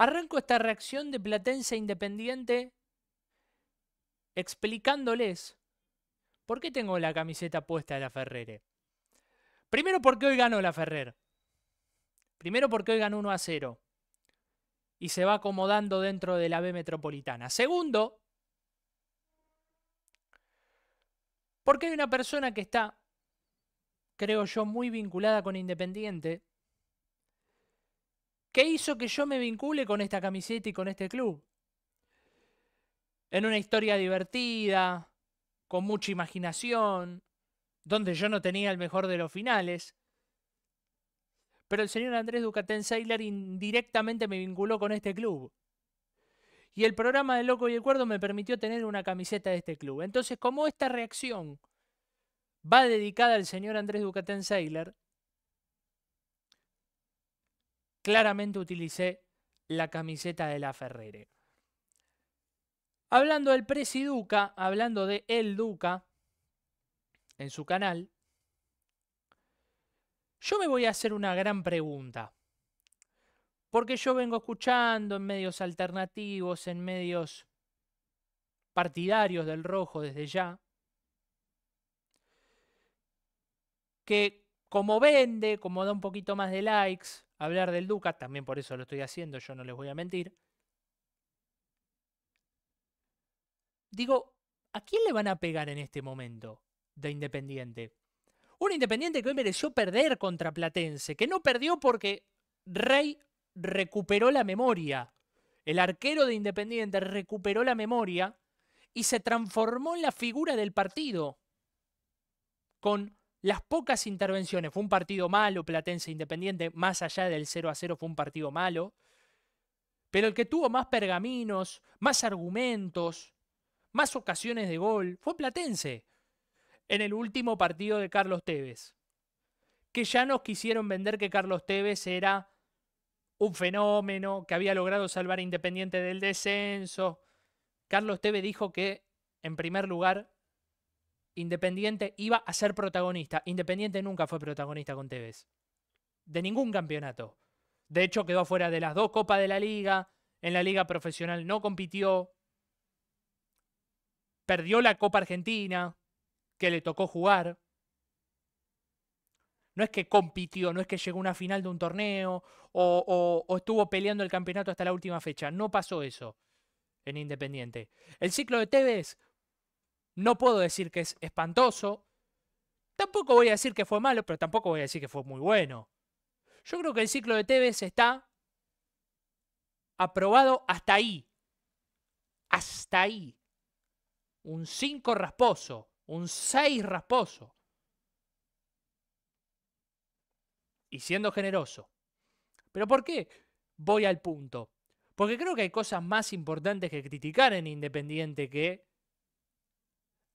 Arranco esta reacción de Platense Independiente explicándoles por qué tengo la camiseta puesta de la Ferrere. Primero porque hoy ganó la Ferrer. Primero porque hoy ganó 1 a 0 y se va acomodando dentro de la B metropolitana. Segundo, porque hay una persona que está, creo yo, muy vinculada con Independiente, ¿Qué hizo que yo me vincule con esta camiseta y con este club? En una historia divertida, con mucha imaginación, donde yo no tenía el mejor de los finales. Pero el señor Andrés Ducatén Seiler indirectamente me vinculó con este club. Y el programa de Loco y el Cuerdo me permitió tener una camiseta de este club. Entonces, como esta reacción va dedicada al señor Andrés Ducatén Seiler, claramente utilicé la camiseta de la Ferrere. Hablando del Duca, hablando de El Duca, en su canal, yo me voy a hacer una gran pregunta. Porque yo vengo escuchando en medios alternativos, en medios partidarios del rojo desde ya, que como vende, como da un poquito más de likes, hablar del Duca, también por eso lo estoy haciendo, yo no les voy a mentir. Digo, ¿a quién le van a pegar en este momento de Independiente? Un Independiente que hoy mereció perder contra Platense, que no perdió porque Rey recuperó la memoria. El arquero de Independiente recuperó la memoria y se transformó en la figura del partido. Con las pocas intervenciones, fue un partido malo, Platense Independiente, más allá del 0 a 0 fue un partido malo, pero el que tuvo más pergaminos, más argumentos, más ocasiones de gol, fue Platense, en el último partido de Carlos Tevez, que ya nos quisieron vender que Carlos Tevez era un fenómeno, que había logrado salvar Independiente del descenso. Carlos Tevez dijo que, en primer lugar, Independiente iba a ser protagonista. Independiente nunca fue protagonista con Tevez. De ningún campeonato. De hecho, quedó fuera de las dos Copas de la Liga. En la Liga Profesional no compitió. Perdió la Copa Argentina, que le tocó jugar. No es que compitió, no es que llegó a una final de un torneo o, estuvo peleando el campeonato hasta la última fecha. No pasó eso en Independiente. El ciclo de Tevez no puedo decir que es espantoso. Tampoco voy a decir que fue malo, pero tampoco voy a decir que fue muy bueno. Yo creo que el ciclo de Tevez está aprobado hasta ahí. Hasta ahí. Un 5 rasposo. Un 6 rasposo. Y siendo generoso. ¿Pero por qué? Voy al punto. Porque creo que hay cosas más importantes que criticar en Independiente que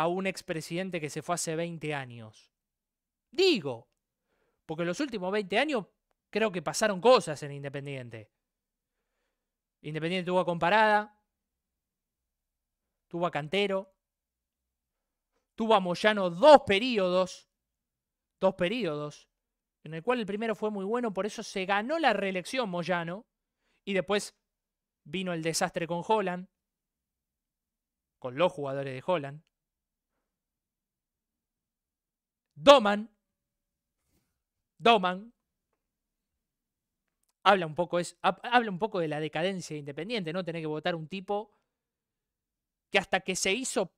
a un expresidente que se fue hace 20 años. Digo, porque en los últimos 20 años creo que pasaron cosas en Independiente. Independiente tuvo a Comparada, tuvo a Cantero, tuvo a Moyano dos periodos, dos periodos, en el cual el primero fue muy bueno, por eso se ganó la reelección Moyano, y después vino el desastre con Holland, con los jugadores de Holland. Doman, Doman, habla un poco, es, habla un poco de la decadencia independiente, ¿no? Tener que votar un tipo que hasta que se hizo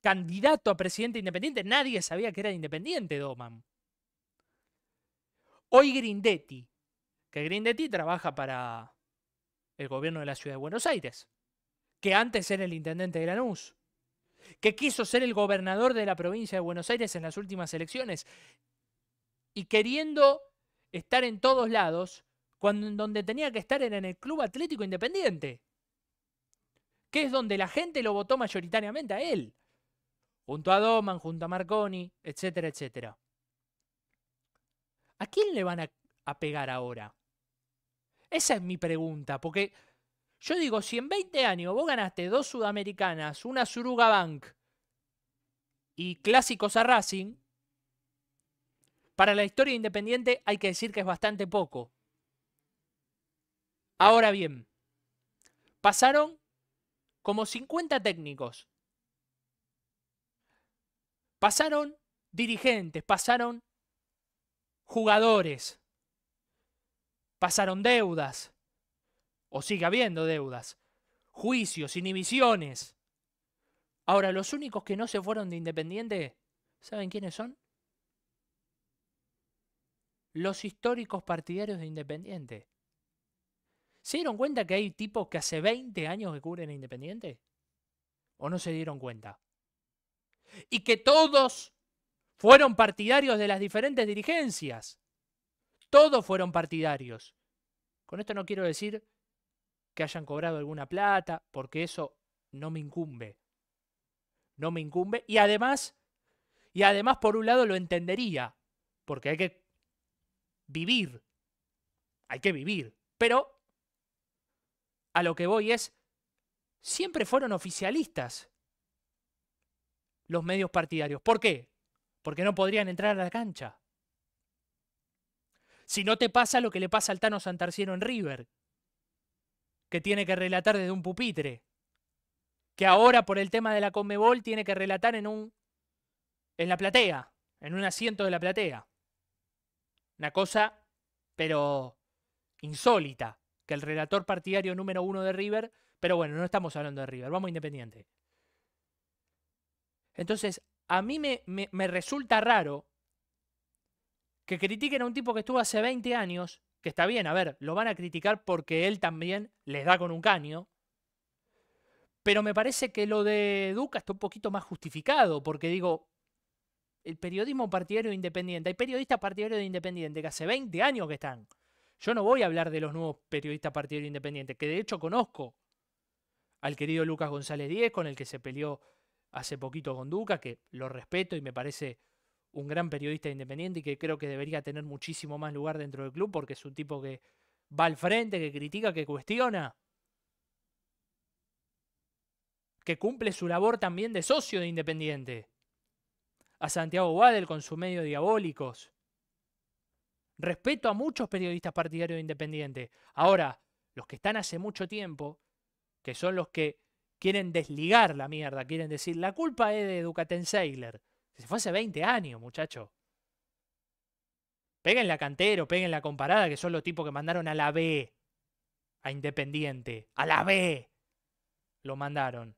candidato a presidente independiente, nadie sabía que era independiente Doman. Hoy Grindetti, que Grindetti trabaja para el gobierno de la ciudad de Buenos Aires, que antes era el intendente de Lanús, que quiso ser el gobernador de la provincia de Buenos Aires en las últimas elecciones y queriendo estar en todos lados, cuando donde tenía que estar era en el Club Atlético Independiente, que es donde la gente lo votó mayoritariamente a él, junto a Doman, junto a Marconi, etcétera, etcétera. ¿A quién le van a, a pegar ahora? Esa es mi pregunta, porque yo digo, si en 20 años vos ganaste dos sudamericanas, una Suruga Bank y clásicos a Racing, para la historia independiente hay que decir que es bastante poco. Ahora bien, pasaron como 50 técnicos. Pasaron dirigentes, pasaron jugadores, pasaron deudas, o sigue habiendo deudas, juicios, inhibiciones. Ahora, los únicos que no se fueron de Independiente, ¿saben quiénes son? Los históricos partidarios de Independiente. ¿Se dieron cuenta que hay tipos que hace 20 años que cubren a Independiente? ¿O no se dieron cuenta? Y que todos fueron partidarios de las diferentes dirigencias. Todos fueron partidarios. Con esto no quiero decir que hayan cobrado alguna plata, porque eso no me incumbe. No me incumbe. Y además, y además por un lado lo entendería, porque hay que vivir. Hay que vivir. Pero a lo que voy es, siempre fueron oficialistas los medios partidarios. ¿Por qué? Porque no podrían entrar a la cancha. Si no te pasa lo que le pasa al Tano Santarciero en River, que tiene que relatar desde un pupitre, que ahora por el tema de la Conmebol tiene que relatar en un en la platea, en un asiento de la platea. Una cosa, pero insólita, que el relator partidario número uno de River, pero bueno, no estamos hablando de River, vamos Independiente. Entonces, a mí me, me resulta raro que critiquen a un tipo que estuvo hace 20 años que está bien, a ver, lo van a criticar porque él también les da con un caño. Pero me parece que lo de Duca está un poquito más justificado, porque digo, el periodismo partidario independiente, hay periodistas partidarios independientes que hace 20 años que están. Yo no voy a hablar de los nuevos periodistas partidarios independientes, que de hecho conozco al querido Lucas González Díez, con el que se peleó hace poquito con Duca, que lo respeto y me parece un gran periodista independiente y que creo que debería tener muchísimo más lugar dentro del club porque es un tipo que va al frente, que critica, que cuestiona, que cumple su labor también de socio de Independiente. A Santiago Guadel con su medio diabólicos. Respeto a muchos periodistas partidarios de Independiente. Ahora, los que están hace mucho tiempo, que son los que quieren desligar la mierda, quieren decir, la culpa es de Educaten Seiler. Se fue hace 20 años, muchacho. Peguen la Cantero, peguen la Comparada, que son los tipos que mandaron a la B. A Independiente. A la B. Lo mandaron.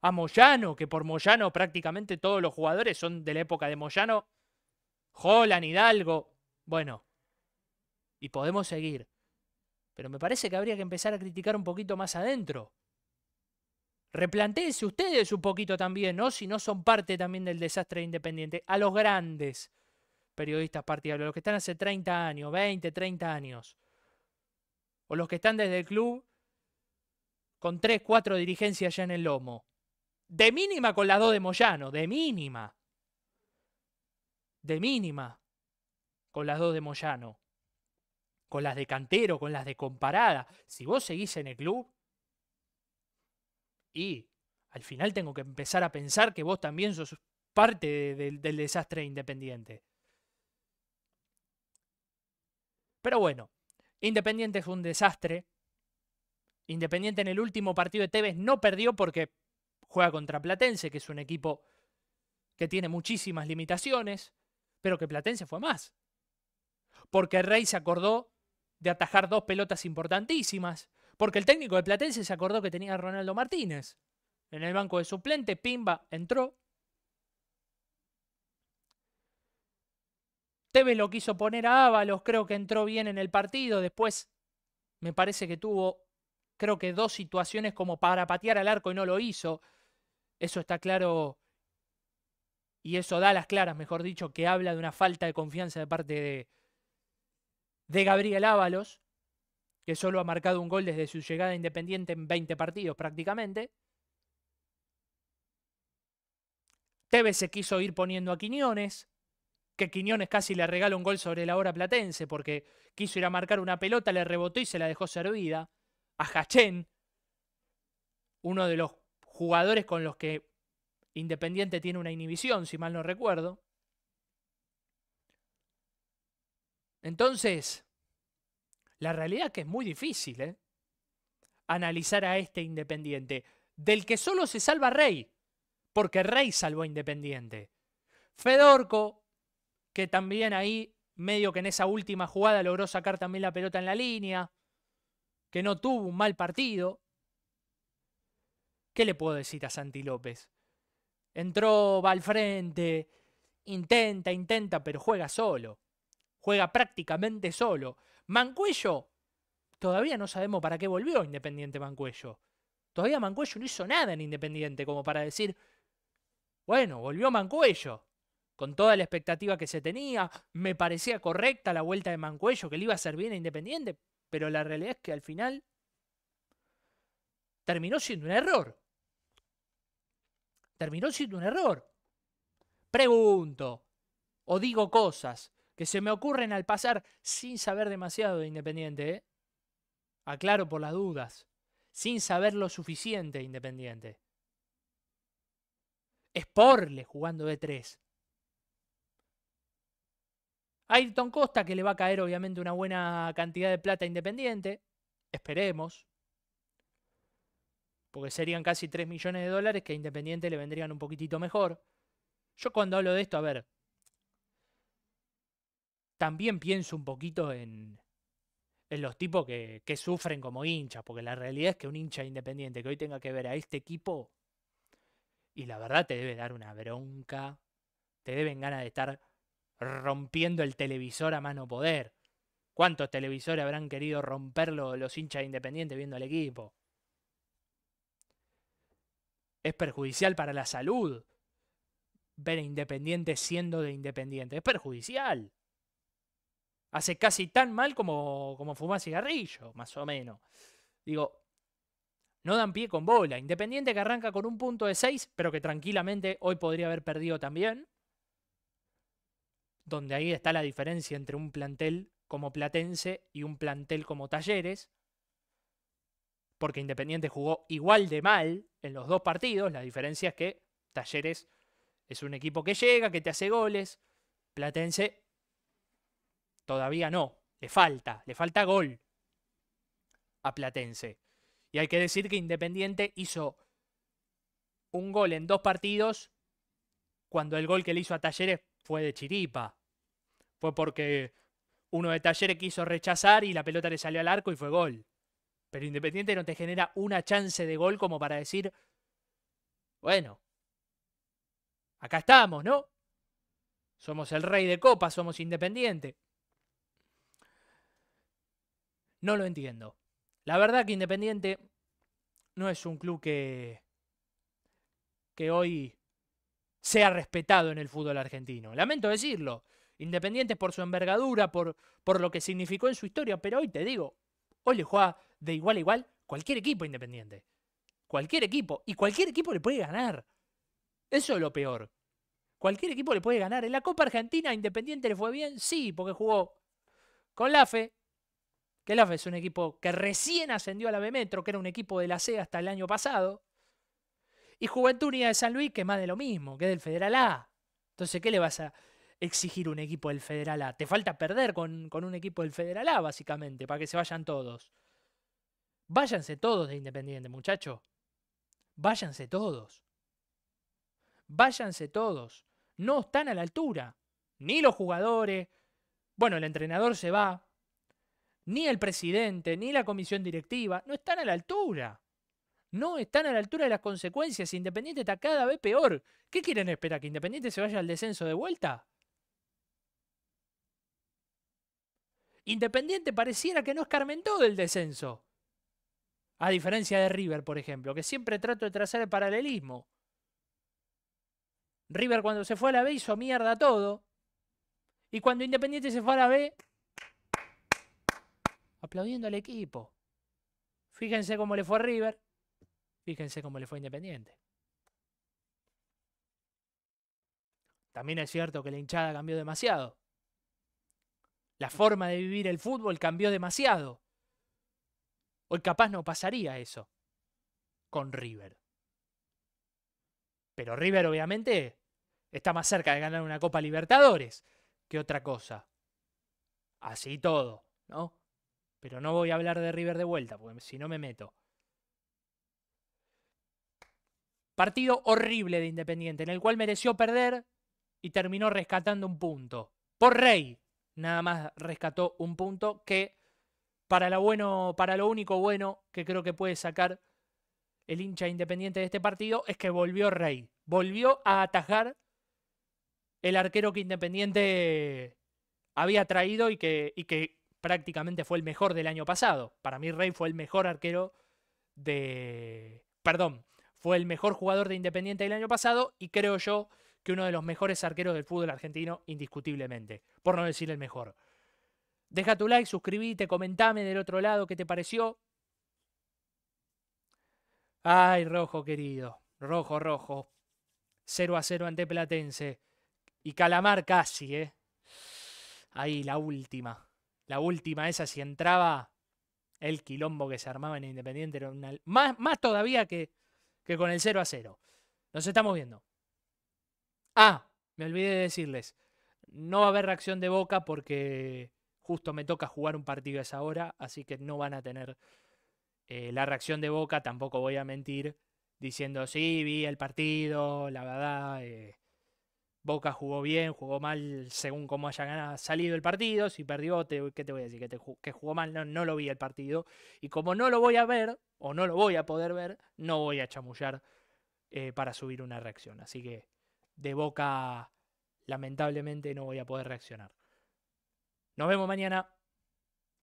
A Moyano, que por Moyano prácticamente todos los jugadores son de la época de Moyano. Jolan, Hidalgo. Bueno. Y podemos seguir. Pero me parece que habría que empezar a criticar un poquito más adentro. Replantéense ustedes un poquito también, ¿no? Si no son parte también del desastre independiente. A los grandes periodistas partidarios, los que están hace 30 años, 20, 30 años. O los que están desde el club con 3, 4 dirigencias ya en el lomo. De mínima con las dos de Moyano, de mínima. De mínima con las dos de Moyano. Con las de Cantero, con las de Comparada. Si vos seguís en el club, y al final tengo que empezar a pensar que vos también sos parte del desastre independiente. Pero bueno, Independiente es un desastre. Independiente en el último partido de Tevez no perdió porque juega contra Platense, que es un equipo que tiene muchísimas limitaciones, pero que Platense fue más. Porque Rey se acordó de atajar dos pelotas importantísimas. Porque el técnico de Platense se acordó que tenía a Ronaldo Martínez. En el banco de suplente, Pimba entró. Tevez lo quiso poner a Ábalos, creo que entró bien en el partido. Después me parece que tuvo, creo que dos situaciones como para patear al arco y no lo hizo. Eso está claro y eso da las claras, mejor dicho, que habla de una falta de confianza de parte de, de Gabriel Ábalos que solo ha marcado un gol desde su llegada a Independiente en 20 partidos prácticamente. Tevez se quiso ir poniendo a Quiñones, que Quiñones casi le regala un gol sobre la hora platense porque quiso ir a marcar una pelota, le rebotó y se la dejó servida. A Hachén, uno de los jugadores con los que Independiente tiene una inhibición, si mal no recuerdo. Entonces, la realidad es que es muy difícil ¿eh? analizar a este Independiente, del que solo se salva Rey, porque Rey salvó a Independiente. Fedorco, que también ahí, medio que en esa última jugada logró sacar también la pelota en la línea, que no tuvo un mal partido. ¿Qué le puedo decir a Santi López? Entró, va al frente, intenta, intenta, pero juega solo juega prácticamente solo. Mancuello, todavía no sabemos para qué volvió Independiente Mancuello. Todavía Mancuello no hizo nada en Independiente como para decir, bueno, volvió Mancuello. Con toda la expectativa que se tenía, me parecía correcta la vuelta de Mancuello, que le iba a bien a Independiente, pero la realidad es que al final terminó siendo un error. Terminó siendo un error. Pregunto, o digo cosas, que se me ocurren al pasar sin saber demasiado de Independiente. ¿eh? Aclaro por las dudas. Sin saber lo suficiente de Independiente. Es jugando de 3. Ayrton Costa que le va a caer obviamente una buena cantidad de plata Independiente. Esperemos. Porque serían casi 3 millones de dólares que a Independiente le vendrían un poquitito mejor. Yo cuando hablo de esto, a ver, también pienso un poquito en, los tipos que, que, sufren como hinchas, porque la realidad es que un hincha independiente que hoy tenga que ver a este equipo, y la verdad te debe dar una bronca, te deben ganas de estar rompiendo el televisor a mano poder. ¿Cuántos televisores habrán querido romperlo los hinchas independientes viendo al equipo? Es perjudicial para la salud ver a Independiente siendo de Independiente. Es perjudicial hace casi tan mal como, como fumar cigarrillo, más o menos. Digo, no dan pie con bola. Independiente que arranca con un punto de 6, pero que tranquilamente hoy podría haber perdido también. Donde ahí está la diferencia entre un plantel como Platense y un plantel como Talleres. Porque Independiente jugó igual de mal en los dos partidos. La diferencia es que Talleres es un equipo que llega, que te hace goles. Platense Todavía no. Le falta, le falta gol a Platense. Y hay que decir que Independiente hizo un gol en dos partidos cuando el gol que le hizo a Talleres fue de chiripa. Fue porque uno de Talleres quiso rechazar y la pelota le salió al arco y fue gol. Pero Independiente no te genera una chance de gol como para decir, bueno, acá estamos, ¿no? Somos el rey de copa, somos Independiente. No lo entiendo. La verdad que Independiente no es un club que, que hoy sea respetado en el fútbol argentino. Lamento decirlo. Independiente por su envergadura, por, por lo que significó en su historia, pero hoy te digo, hoy le juega de igual a igual cualquier equipo independiente. Cualquier equipo. Y cualquier equipo le puede ganar. Eso es lo peor. Cualquier equipo le puede ganar. En la Copa Argentina Independiente le fue bien, sí, porque jugó con la fe que Laf es un equipo que recién ascendió a la B Metro, que era un equipo de la C hasta el año pasado. Y Juventud Unida de San Luis, que más de lo mismo, que es del Federal A. Entonces, ¿qué le vas a exigir un equipo del Federal A? Te falta perder con, un equipo del Federal A, básicamente, para que se vayan todos. Váyanse todos de Independiente, muchacho. Váyanse todos. Váyanse todos. No están a la altura. Ni los jugadores. Bueno, el entrenador se va, ni el presidente, ni la comisión directiva, no están a la altura. No están a la altura de las consecuencias. Independiente está cada vez peor. ¿Qué quieren esperar? ¿Que Independiente se vaya al descenso de vuelta? Independiente pareciera que no escarmentó del descenso. A diferencia de River, por ejemplo, que siempre trato de trazar el paralelismo. River cuando se fue a la B hizo mierda todo. Y cuando Independiente se fue a la B, aplaudiendo al equipo. Fíjense cómo le fue a River, fíjense cómo le fue a Independiente. También es cierto que la hinchada cambió demasiado. La forma de vivir el fútbol cambió demasiado. Hoy capaz no pasaría eso con River. Pero River obviamente está más cerca de ganar una Copa Libertadores que otra cosa. Así todo, ¿no? Pero no voy a hablar de River de vuelta, porque si no me meto. Partido horrible de Independiente, en el cual mereció perder y terminó rescatando un punto. Por Rey, nada más rescató un punto que para lo, bueno, para lo único bueno que creo que puede sacar el hincha independiente de este partido es que volvió Rey, volvió a atajar el arquero que Independiente había traído y que prácticamente fue el mejor del año pasado. Para mí Rey fue el mejor arquero de... Perdón, fue el mejor jugador de Independiente del año pasado y creo yo que uno de los mejores arqueros del fútbol argentino, indiscutiblemente, por no decir el mejor. Deja tu like, suscríbete, comentame del otro lado qué te pareció. Ay, rojo querido, rojo, rojo. 0 a 0 ante Platense. Y Calamar casi, ¿eh? Ahí, la última. La última esa, si entraba el quilombo que se armaba en Independiente, era más, más todavía que, que con el 0 a 0. Nos estamos viendo. Ah, me olvidé de decirles, no va a haber reacción de Boca porque justo me toca jugar un partido a esa hora, así que no van a tener eh, la reacción de Boca, tampoco voy a mentir diciendo, sí, vi el partido, la verdad, eh, Boca jugó bien, jugó mal según cómo haya salido el partido. Si perdió, ¿qué te voy a decir? Que, jugó mal, no, no, lo vi el partido. Y como no lo voy a ver, o no lo voy a poder ver, no voy a chamullar eh, para subir una reacción. Así que de Boca, lamentablemente, no voy a poder reaccionar. Nos vemos mañana.